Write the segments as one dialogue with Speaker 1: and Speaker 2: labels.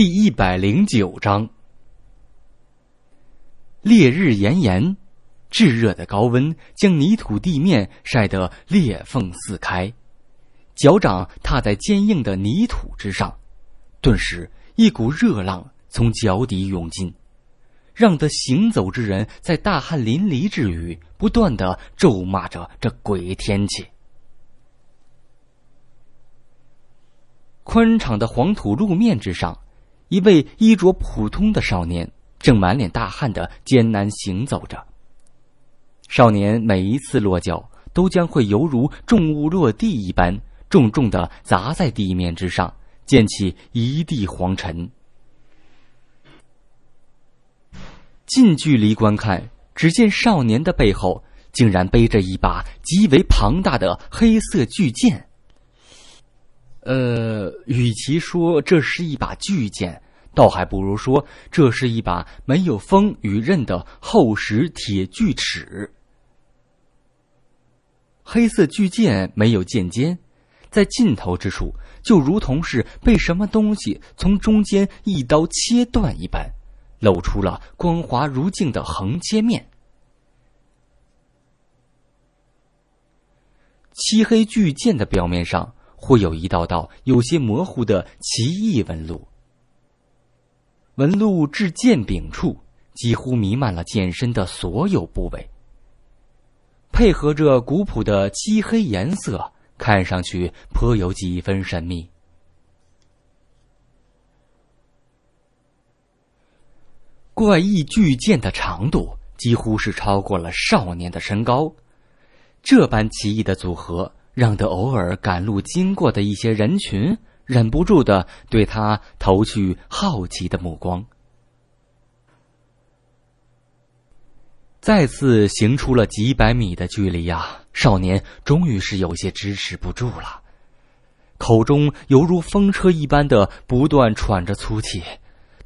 Speaker 1: 第一百零九章。烈日炎炎，炙热的高温将泥土地面晒得裂缝四开，脚掌踏在坚硬的泥土之上，顿时一股热浪从脚底涌进，让得行走之人在大汗淋漓之余，不断的咒骂着这鬼天气。宽敞的黄土路面之上。一位衣着普通的少年，正满脸大汗的艰难行走着。少年每一次落脚，都将会犹如重物落地一般，重重的砸在地面之上，溅起一地黄尘。近距离观看，只见少年的背后，竟然背着一把极为庞大的黑色巨剑。呃。与其说这是一把巨剑，倒还不如说这是一把没有锋与刃的厚实铁锯齿。黑色巨剑没有剑尖，在尽头之处，就如同是被什么东西从中间一刀切断一般，露出了光滑如镜的横切面。漆黑巨剑的表面上。会有一道道有些模糊的奇异纹路，纹路至剑柄处几乎弥漫了剑身的所有部位。配合着古朴的漆黑颜色，看上去颇有几分神秘。怪异巨剑的长度几乎是超过了少年的身高，这般奇异的组合。让得偶尔赶路经过的一些人群忍不住的对他投去好奇的目光。再次行出了几百米的距离呀，少年终于是有些支持不住了，口中犹如风车一般的不断喘着粗气，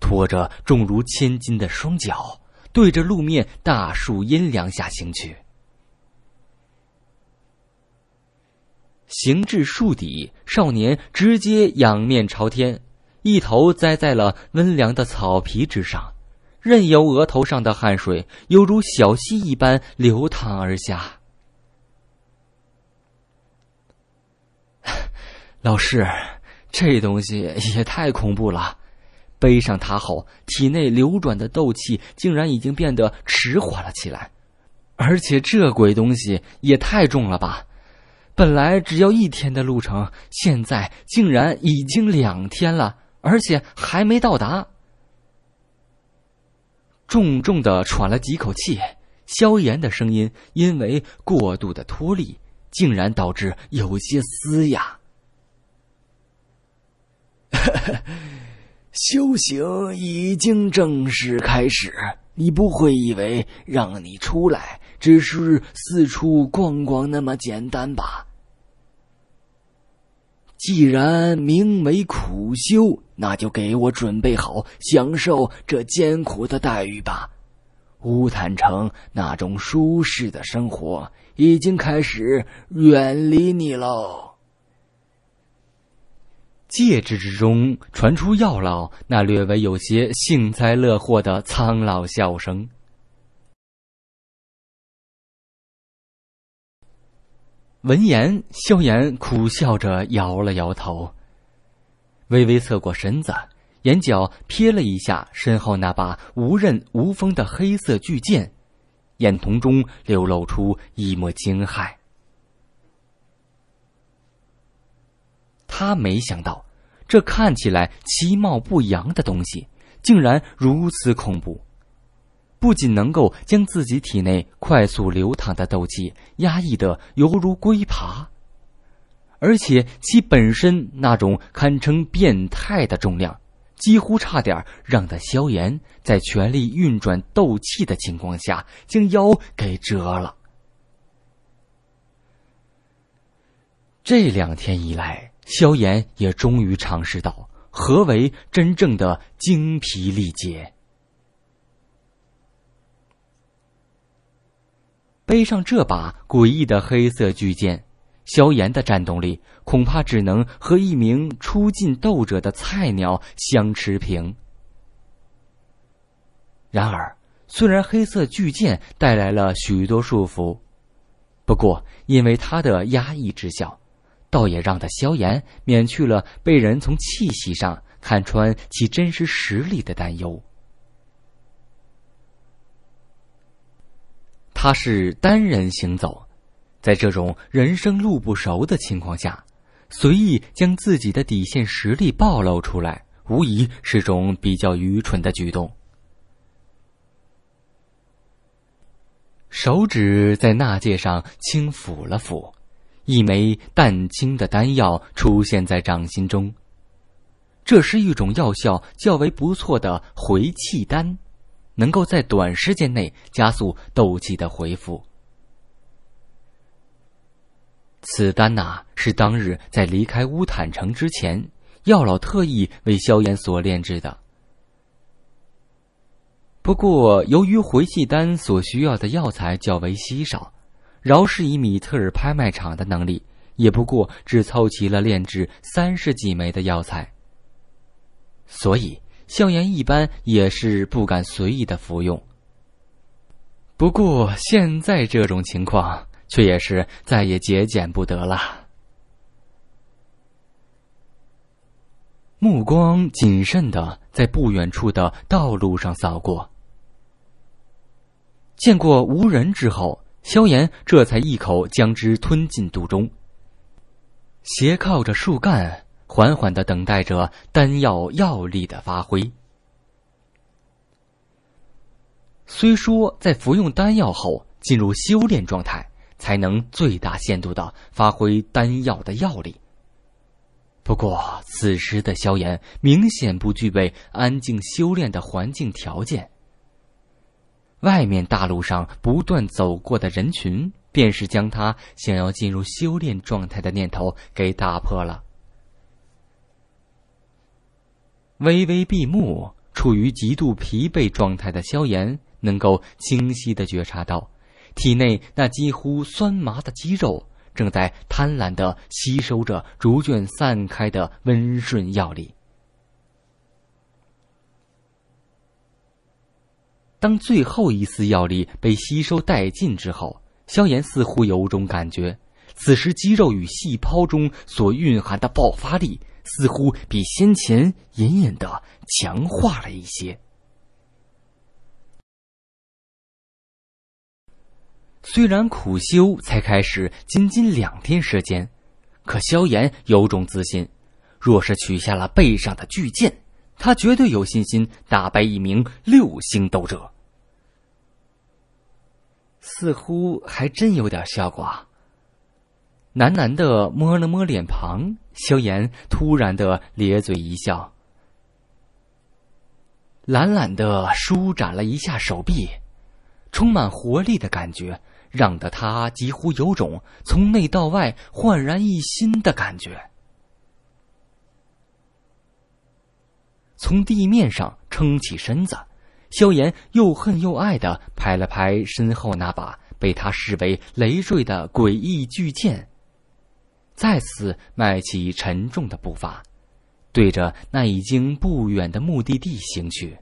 Speaker 1: 拖着重如千斤的双脚，对着路面大树阴凉下行去。行至树底，少年直接仰面朝天，一头栽在了温凉的草皮之上，任由额头上的汗水犹如小溪一般流淌而下。老师，这东西也太恐怖了！背上它后，体内流转的斗气竟然已经变得迟缓了起来，而且这鬼东西也太重了吧！本来只要一天的路程，现在竟然已经两天了，而且还没到达。重重的喘了几口气，萧炎的声音因为过度的脱力，竟然导致有些嘶哑。哈哈，修行已经正式开始，你不会以为让你出来。只是四处逛逛那么简单吧。既然名为苦修，那就给我准备好享受这艰苦的待遇吧。乌坦城那种舒适的生活已经开始远离你喽。戒指之中传出药老那略微有些幸灾乐祸的苍老笑声。闻言，萧炎苦笑着摇了摇头，微微侧过身子，眼角瞥了一下身后那把无刃无锋的黑色巨剑，眼瞳中流露出一抹惊骇。他没想到，这看起来其貌不扬的东西，竟然如此恐怖。不仅能够将自己体内快速流淌的斗气压抑的犹如龟爬，而且其本身那种堪称变态的重量，几乎差点让的萧炎在全力运转斗气的情况下将腰给折了。这两天以来，萧炎也终于尝试到何为真正的精疲力竭。背上这把诡异的黑色巨剑，萧炎的战斗力恐怕只能和一名初进斗者的菜鸟相持平。然而，虽然黑色巨剑带来了许多束缚，不过因为他的压抑之效，倒也让他萧炎免去了被人从气息上看穿其真实实力的担忧。他是单人行走，在这种人生路不熟的情况下，随意将自己的底线实力暴露出来，无疑是种比较愚蠢的举动。手指在纳戒上轻抚了抚，一枚淡青的丹药出现在掌心中。这是一种药效较为不错的回气丹。能够在短时间内加速斗气的恢复。此丹呐，是当日在离开乌坦城之前，药老特意为萧炎所炼制的。不过，由于回气丹所需要的药材较为稀少，饶是以米特尔拍卖场的能力，也不过只凑齐了炼制三十几枚的药材，所以。萧炎一般也是不敢随意的服用，不过现在这种情况，却也是再也节俭不得了。目光谨慎的在不远处的道路上扫过，见过无人之后，萧炎这才一口将之吞进肚中，斜靠着树干。缓缓的等待着丹药药力的发挥。虽说在服用丹药后进入修炼状态，才能最大限度的发挥丹药的药力。不过，此时的萧炎明显不具备安静修炼的环境条件。外面大路上不断走过的人群，便是将他想要进入修炼状态的念头给打破了。微微闭目，处于极度疲惫状态的萧炎，能够清晰的觉察到，体内那几乎酸麻的肌肉，正在贪婪的吸收着逐渐散开的温顺药力。当最后一丝药力被吸收殆尽之后，萧炎似乎有种感觉，此时肌肉与细胞中所蕴含的爆发力。似乎比先前隐隐的强化了一些。虽然苦修才开始，仅仅两天时间，可萧炎有种自信，若是取下了背上的巨剑，他绝对有信心打败一名六星斗者。似乎还真有点效果啊。喃喃的摸了摸脸庞。萧炎突然的咧嘴一笑，懒懒的舒展了一下手臂，充满活力的感觉让得他几乎有种从内到外焕然一新的感觉。从地面上撑起身子，萧炎又恨又爱的拍了拍身后那把被他视为累赘的诡异巨剑。再次迈起沉重的步伐，对着那已经不远的目的地行去。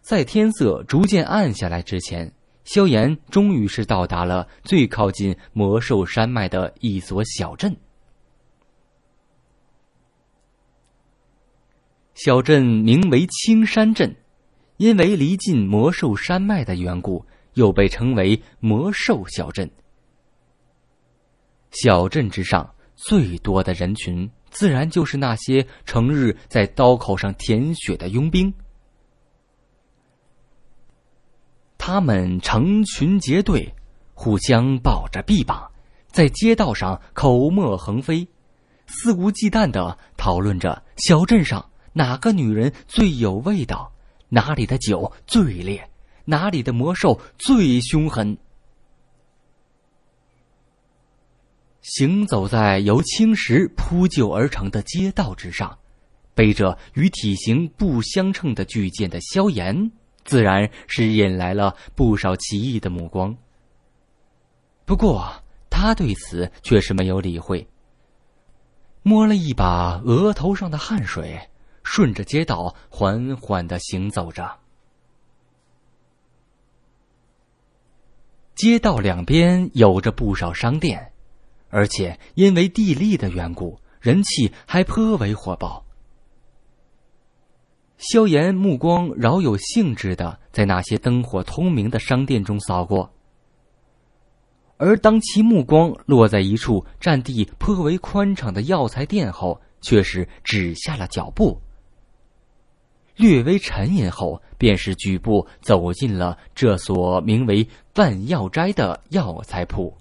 Speaker 1: 在天色逐渐暗下来之前，萧炎终于是到达了最靠近魔兽山脉的一所小镇。小镇名为青山镇，因为离近魔兽山脉的缘故。又被称为魔兽小镇。小镇之上最多的人群，自然就是那些成日在刀口上舔血的佣兵。他们成群结队，互相抱着臂膀，在街道上口沫横飞，肆无忌惮的讨论着小镇上哪个女人最有味道，哪里的酒最烈。哪里的魔兽最凶狠？行走在由青石铺就而成的街道之上，背着与体型不相称的巨剑的萧炎，自然是引来了不少奇异的目光。不过他对此却是没有理会，摸了一把额头上的汗水，顺着街道缓缓的行走着。街道两边有着不少商店，而且因为地利的缘故，人气还颇为火爆。萧炎目光饶有兴致的在那些灯火通明的商店中扫过，而当其目光落在一处占地颇为宽敞的药材店后，却是止下了脚步。略微沉吟后，便是举步走进了这所名为“万药斋”的药材铺。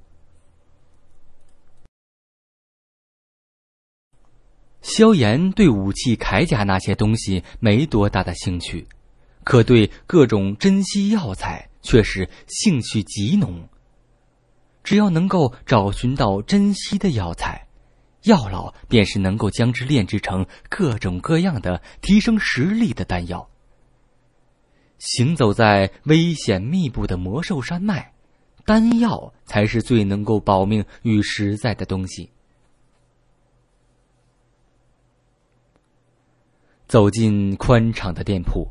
Speaker 1: 萧炎对武器、铠甲那些东西没多大的兴趣，可对各种珍稀药材却是兴趣极浓。只要能够找寻到珍稀的药材。药老便是能够将之炼制成各种各样的提升实力的丹药。行走在危险密布的魔兽山脉，丹药才是最能够保命与实在的东西。走进宽敞的店铺，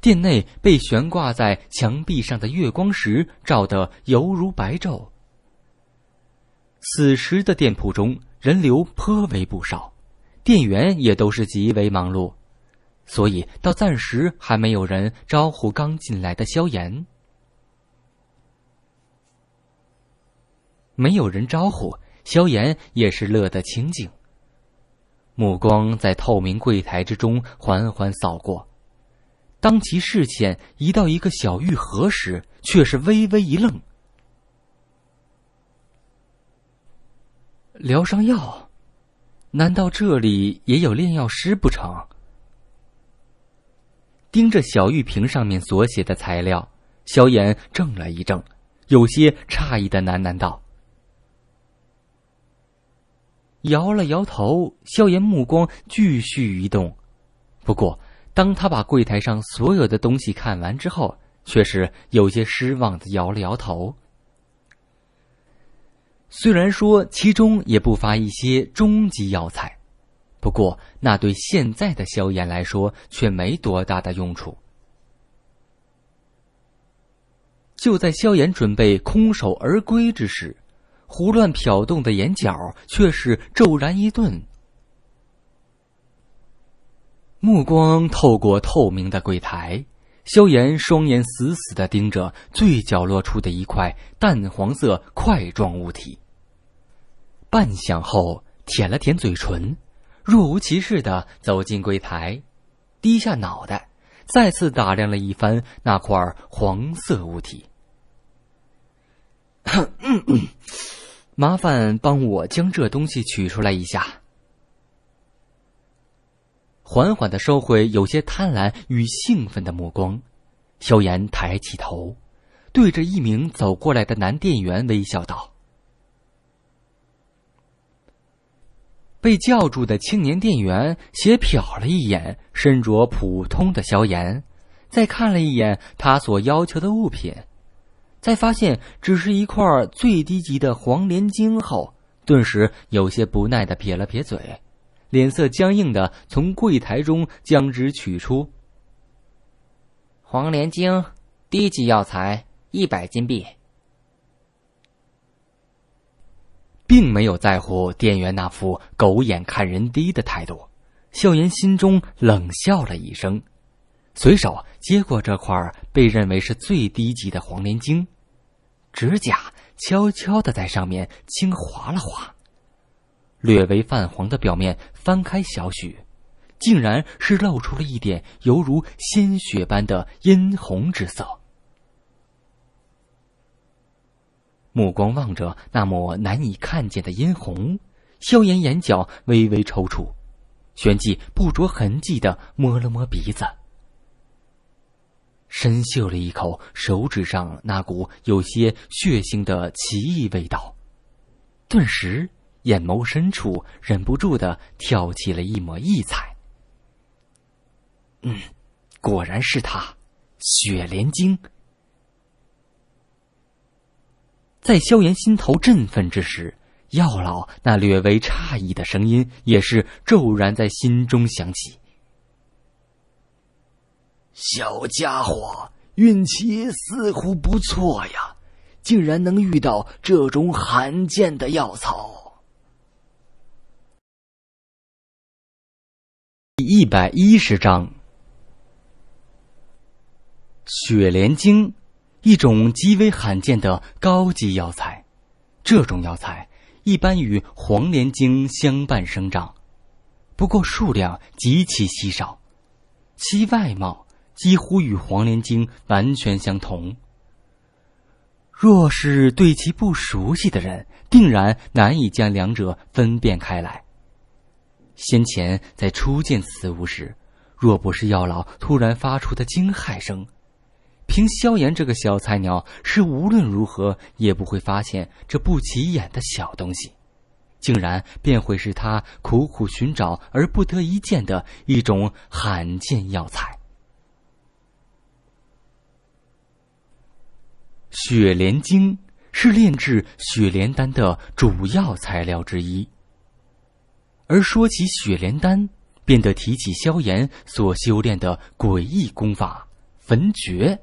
Speaker 1: 店内被悬挂在墙壁上的月光石照得犹如白昼。此时的店铺中。人流颇为不少，店员也都是极为忙碌，所以到暂时还没有人招呼刚进来的萧炎。没有人招呼，萧炎也是乐得清静。目光在透明柜台之中缓缓扫过，当其视线移到一个小玉盒时，却是微微一愣。疗伤药？难道这里也有炼药师不成？盯着小玉瓶上面所写的材料，萧炎怔了一怔，有些诧异的喃喃道。摇了摇头，萧炎目光继续移动。不过，当他把柜台上所有的东西看完之后，却是有些失望的摇了摇头。虽然说其中也不乏一些中级药材，不过那对现在的萧炎来说却没多大的用处。就在萧炎准备空手而归之时，胡乱瞟动的眼角却是骤然一顿，目光透过透明的柜台。萧炎双眼死死地盯着最角落处的一块淡黄色块状物体，半晌后舔了舔嘴唇，若无其事地走进柜台，低下脑袋，再次打量了一番那块黄色物体。麻烦帮我将这东西取出来一下。缓缓的收回有些贪婪与兴奋的目光，萧炎抬起头，对着一名走过来的男店员微笑道。被叫住的青年店员斜瞟了一眼身着普通的萧炎，再看了一眼他所要求的物品，在发现只是一块最低级的黄连精后，顿时有些不耐的撇了撇嘴。脸色僵硬的从柜台中将纸取出，黄连精，低级药材，一百金币。并没有在乎店员那副狗眼看人低的态度，笑颜心中冷笑了一声，随手接过这块被认为是最低级的黄连精，指甲悄悄的在上面轻划了划，略微泛黄的表面。翻开小许，竟然是露出了一点犹如鲜血般的殷红之色。目光望着那抹难以看见的殷红，萧炎眼角微微抽搐，旋即不着痕迹的摸了摸鼻子，深嗅了一口手指上那股有些血腥的奇异味道，顿时。眼眸深处忍不住的跳起了一抹异彩。嗯，果然是他，雪莲精。在萧炎心头振奋之时，药老那略微诧异的声音也是骤然在心中响起：“小家伙，运气似乎不错呀，竟然能遇到这种罕见的药草。”第一百一十章，雪莲精，一种极为罕见的高级药材。这种药材一般与黄连精相伴生长，不过数量极其稀少。其外貌几乎与黄连精完全相同。若是对其不熟悉的人，定然难以将两者分辨开来。先前在初见此物时，若不是药老突然发出的惊骇声，凭萧炎这个小菜鸟，是无论如何也不会发现这不起眼的小东西，竟然便会是他苦苦寻找而不得一见的一种罕见药材。雪莲精是炼制雪莲丹的主要材料之一。而说起雪莲丹，便得提起萧炎所修炼的诡异功法焚诀。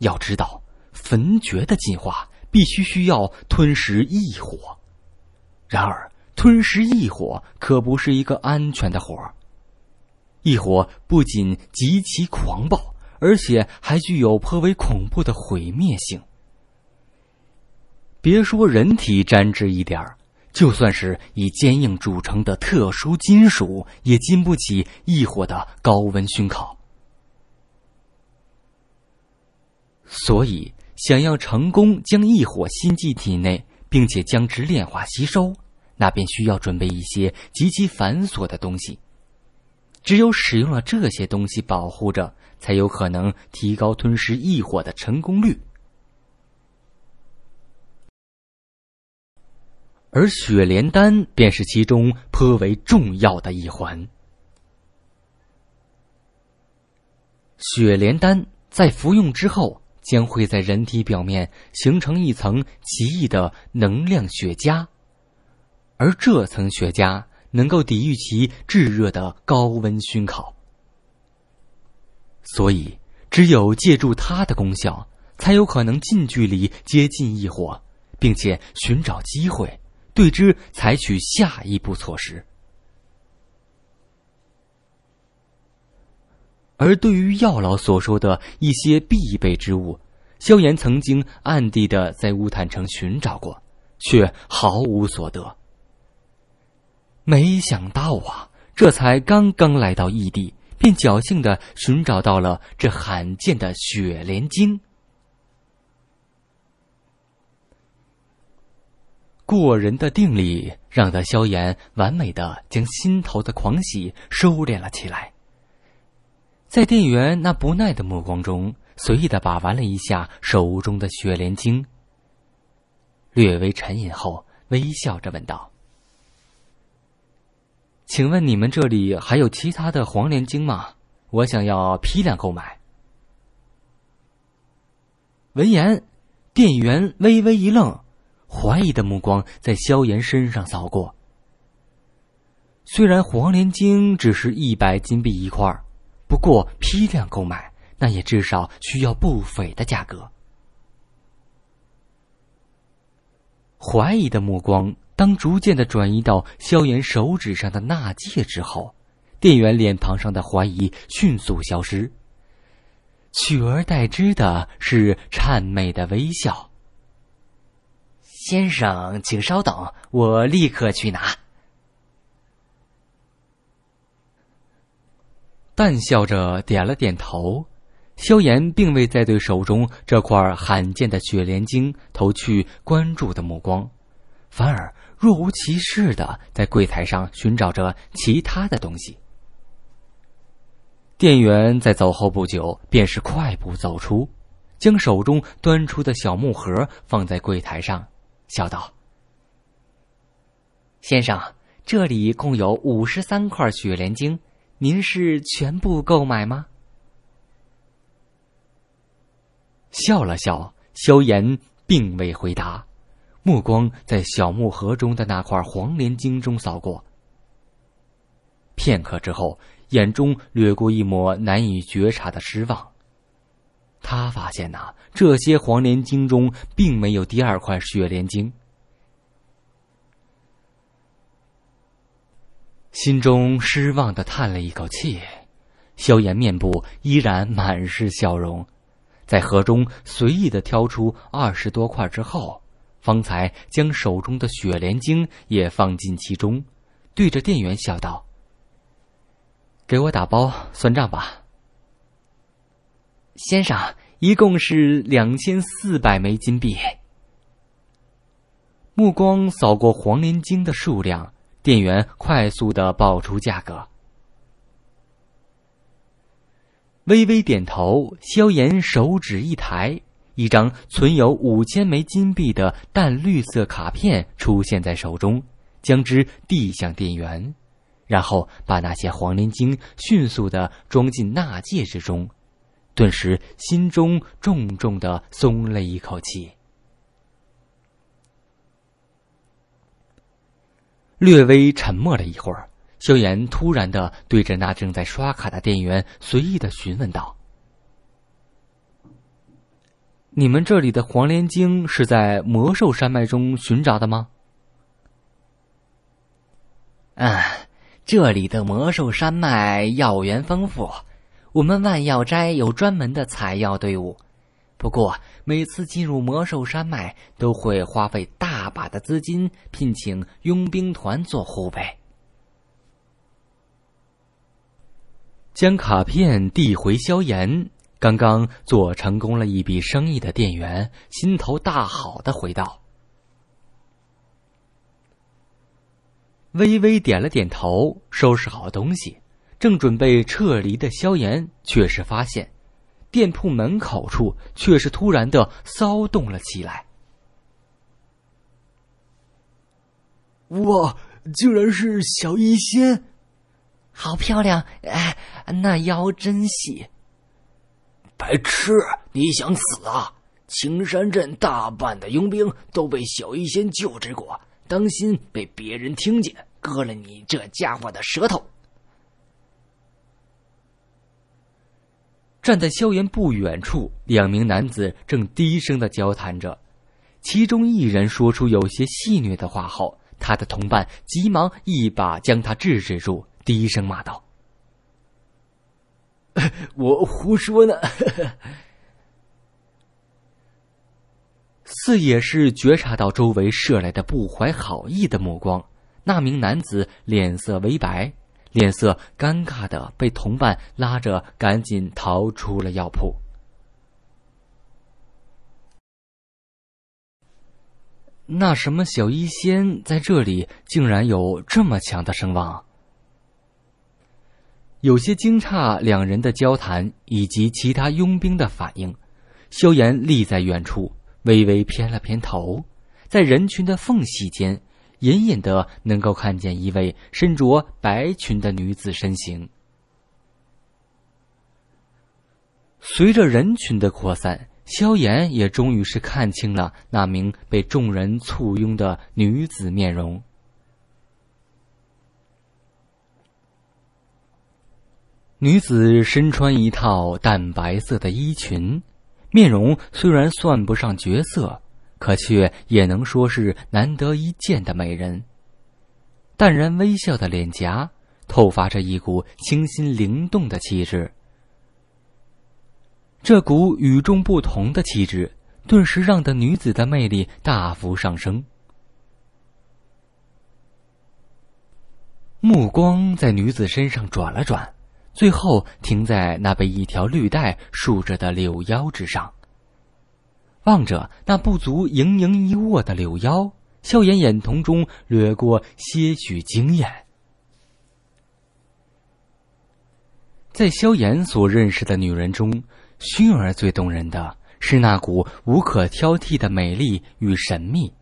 Speaker 1: 要知道，焚诀的进化必须需要吞食异火，然而吞食异火可不是一个安全的活儿。异火不仅极其狂暴，而且还具有颇为恐怖的毁灭性。别说人体沾之一点儿，就算是以坚硬组成的特殊金属，也经不起异火的高温熏烤。所以，想要成功将异火吸进体内，并且将之炼化吸收，那便需要准备一些极其繁琐的东西。只有使用了这些东西保护着，才有可能提高吞噬异火的成功率。而雪莲丹便是其中颇为重要的一环。雪莲丹在服用之后，将会在人体表面形成一层奇异的能量雪茄，而这层雪茄能够抵御其炙热的高温熏烤。所以，只有借助它的功效，才有可能近距离接近异火，并且寻找机会。对之采取下一步措施。而对于药老所说的一些必备之物，萧炎曾经暗地的在乌坦城寻找过，却毫无所得。没想到啊，这才刚刚来到异地，便侥幸的寻找到了这罕见的雪莲经。过人的定力，让得萧炎完美的将心头的狂喜收敛了起来。在店员那不耐的目光中，随意的把玩了一下手中的雪莲晶，略微沉吟后，微笑着问道：“请问你们这里还有其他的黄莲晶吗？我想要批量购买。”闻言，店员微微一愣。怀疑的目光在萧炎身上扫过。虽然黄连精只是一百金币一块儿，不过批量购买，那也至少需要不菲的价格。怀疑的目光当逐渐的转移到萧炎手指上的纳戒之后，店员脸庞上的怀疑迅速消失，取而代之的是谄媚的微笑。先生，请稍等，我立刻去拿。淡笑着点了点头，萧炎并未再对手中这块罕见的雪莲晶投去关注的目光，反而若无其事的在柜台上寻找着其他的东西。店员在走后不久，便是快步走出，将手中端出的小木盒放在柜台上。笑道：“先生，这里共有五十三块雪莲晶，您是全部购买吗？”笑了笑，萧炎并未回答，目光在小木盒中的那块黄莲晶中扫过。片刻之后，眼中掠过一抹难以觉察的失望。他发现呐，这些黄连晶中并没有第二块雪莲晶，心中失望的叹了一口气。萧炎面部依然满是笑容，在河中随意的挑出二十多块之后，方才将手中的雪莲晶也放进其中，对着店员笑道：“给我打包算账吧。”先生，一共是两千四百枚金币。目光扫过黄连精的数量，店员快速的报出价格。微微点头，萧炎手指一抬，一张存有五千枚金币的淡绿色卡片出现在手中，将之递向店员，然后把那些黄连精迅速的装进纳戒之中。顿时心中重重的松了一口气。略微沉默了一会儿，萧炎突然的对着那正在刷卡的店员随意的询问道：“你们这里的黄连精是在魔兽山脉中寻找的吗？”“嗯，这里的魔兽山脉药源丰富。”我们万药斋有专门的采药队伍，不过每次进入魔兽山脉，都会花费大把的资金聘请佣兵团做护卫。将卡片递回，萧炎刚刚做成功了一笔生意的店员心头大好的回道，微微点了点头，收拾好东西。正准备撤离的萧炎，却是发现，店铺门口处却是突然的骚动了起来。哇，竟然是小医仙，好漂亮！哎，那腰真细。白痴，你想死啊？青山镇大半的佣兵都被小医仙救治过，当心被别人听见，割了你这家伙的舌头！站在萧炎不远处，两名男子正低声的交谈着。其中一人说出有些戏谑的话后，他的同伴急忙一把将他制止住，低声骂道：“我胡说呢！”四也是觉察到周围射来的不怀好意的目光，那名男子脸色微白。脸色尴尬的被同伴拉着，赶紧逃出了药铺。那什么小医仙在这里竟然有这么强的声望？有些惊诧，两人的交谈以及其他佣兵的反应，萧炎立在远处，微微偏了偏头，在人群的缝隙间。隐隐的能够看见一位身着白裙的女子身形。随着人群的扩散，萧炎也终于是看清了那名被众人簇拥的女子面容。女子身穿一套淡白色的衣裙，面容虽然算不上绝色。可却也能说是难得一见的美人。淡然微笑的脸颊，透发着一股清新灵动的气质。这股与众不同的气质，顿时让的女子的魅力大幅上升。目光在女子身上转了转，最后停在那被一条绿带束着的柳腰之上。望着那不足盈盈一握的柳腰，萧炎眼瞳中掠过些许惊艳。在萧炎所认识的女人中，薰儿最动人的是那股无可挑剔的美丽与神秘，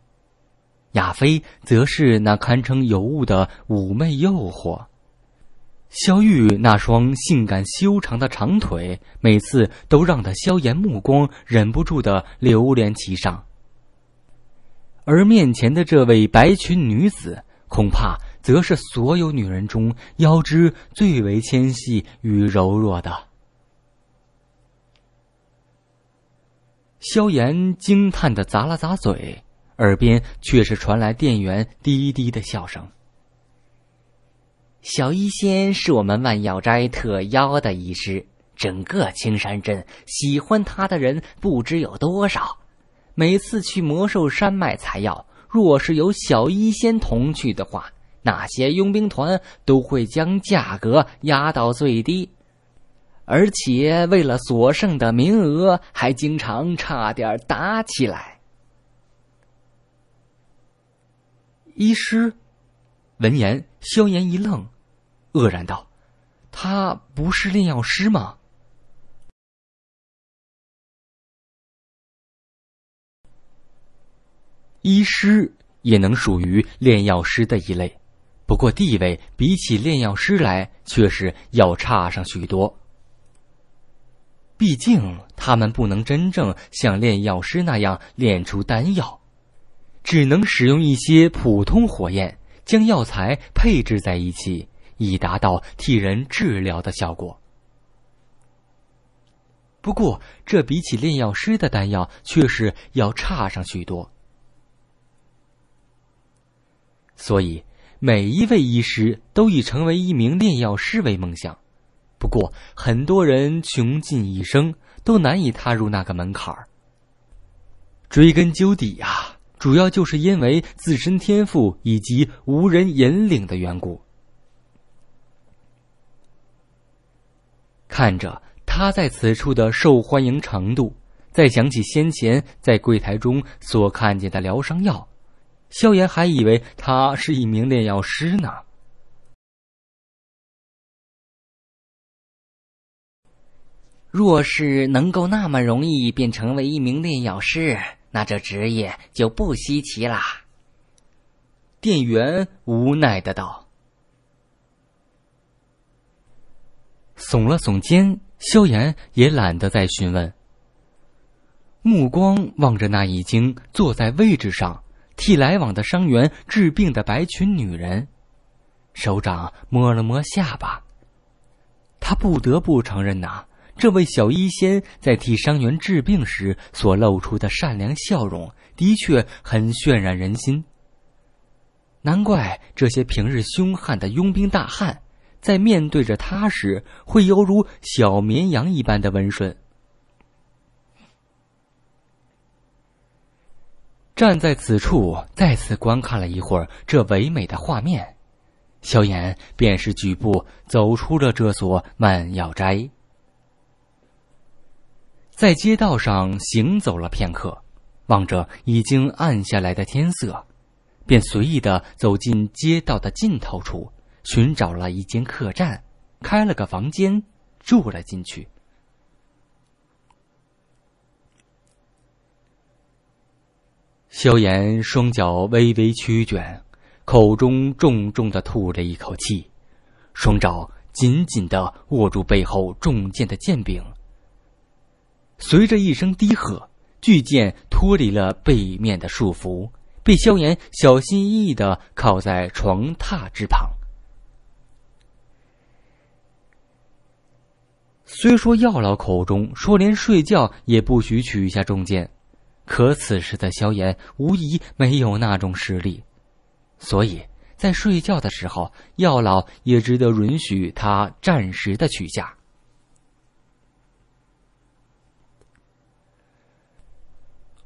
Speaker 1: 雅妃则是那堪称尤物的妩媚诱惑。萧玉那双性感修长的长腿，每次都让他萧炎目光忍不住的流连其上。而面前的这位白裙女子，恐怕则是所有女人中腰肢最为纤细与柔弱的。萧炎惊叹的咂了咂嘴，耳边却是传来店员低低的笑声。小医仙是我们万药斋特邀的医师，整个青山镇喜欢他的人不知有多少。每次去魔兽山脉采药，若是有小医仙同去的话，那些佣兵团都会将价格压到最低，而且为了所剩的名额，还经常差点打起来。医师，闻言，萧炎一愣。愕然道：“他不是炼药师吗？医师也能属于炼药师的一类，不过地位比起炼药师来，却是要差上许多。毕竟他们不能真正像炼药师那样炼出丹药，只能使用一些普通火焰将药材配置在一起。”以达到替人治疗的效果。不过，这比起炼药师的丹药，却是要差上许多。所以，每一位医师都已成为一名炼药师为梦想。不过，很多人穷尽一生，都难以踏入那个门槛儿。追根究底啊，主要就是因为自身天赋以及无人引领的缘故。看着他在此处的受欢迎程度，再想起先前在柜台中所看见的疗伤药，萧炎还以为他是一名炼药师呢。若是能够那么容易便成为一名炼药师，那这职业就不稀奇啦。”店员无奈的道。耸了耸肩，萧炎也懒得再询问。目光望着那已经坐在位置上替来往的伤员治病的白裙女人，手掌摸了摸下巴。他不得不承认，呐，这位小医仙在替伤员治病时所露出的善良笑容，的确很渲染人心。难怪这些平日凶悍的佣兵大汉。在面对着他时，会犹如小绵羊一般的温顺。站在此处，再次观看了一会儿这唯美的画面，萧炎便是举步走出了这所曼药斋。在街道上行走了片刻，望着已经暗下来的天色，便随意的走进街道的尽头处。寻找了一间客栈，开了个房间住了进去。萧炎双脚微微曲卷，口中重重的吐了一口气，双爪紧紧的握住背后重剑的剑柄。随着一声低喝，巨剑脱离了背面的束缚，被萧炎小心翼翼的靠在床榻之旁。虽说药老口中说连睡觉也不许取下重剑，可此时的萧炎无疑没有那种实力，所以在睡觉的时候，药老也只得允许他暂时的取下。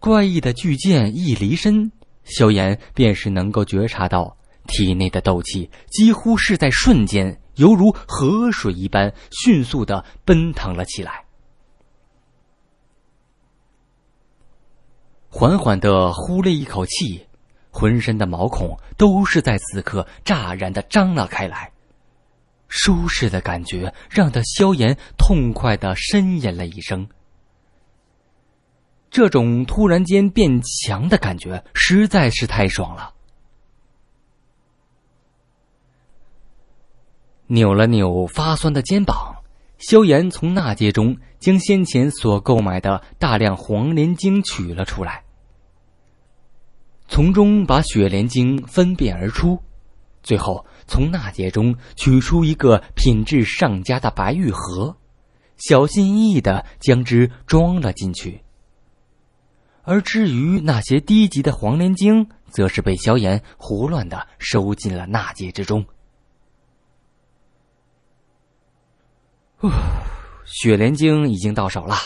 Speaker 1: 怪异的巨剑一离身，萧炎便是能够觉察到体内的斗气几乎是在瞬间。犹如河水一般迅速的奔腾了起来。缓缓的呼了一口气，浑身的毛孔都是在此刻乍然的张了开来，舒适的感觉让他萧炎痛快的呻吟了一声。这种突然间变强的感觉实在是太爽了。扭了扭发酸的肩膀，萧炎从纳戒中将先前所购买的大量黄连晶取了出来，从中把雪莲晶分辨而出，最后从纳戒中取出一个品质上佳的白玉盒，小心翼翼的将之装了进去。而至于那些低级的黄连晶，则是被萧炎胡乱的收进了纳戒之中。啊，雪莲晶已经到手了，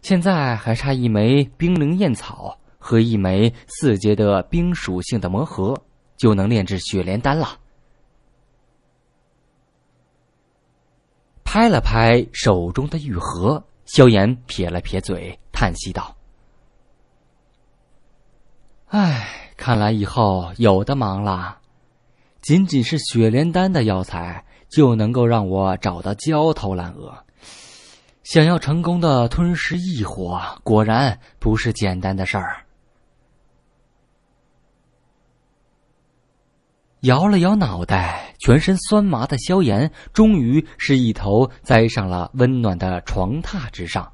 Speaker 1: 现在还差一枚冰灵焰草和一枚四阶的冰属性的魔核，就能炼制雪莲丹了。拍了拍手中的玉盒，萧炎撇了撇嘴，叹息道：“唉，看来以后有的忙了，仅仅是雪莲丹的药材。”就能够让我找到焦头烂额，想要成功的吞噬异火，果然不是简单的事儿。摇了摇脑袋，全身酸麻的萧炎，终于是一头栽上了温暖的床榻之上。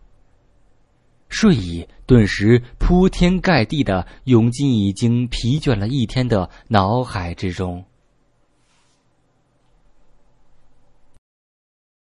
Speaker 1: 睡意顿时铺天盖地的涌进已经疲倦了一天的脑海之中。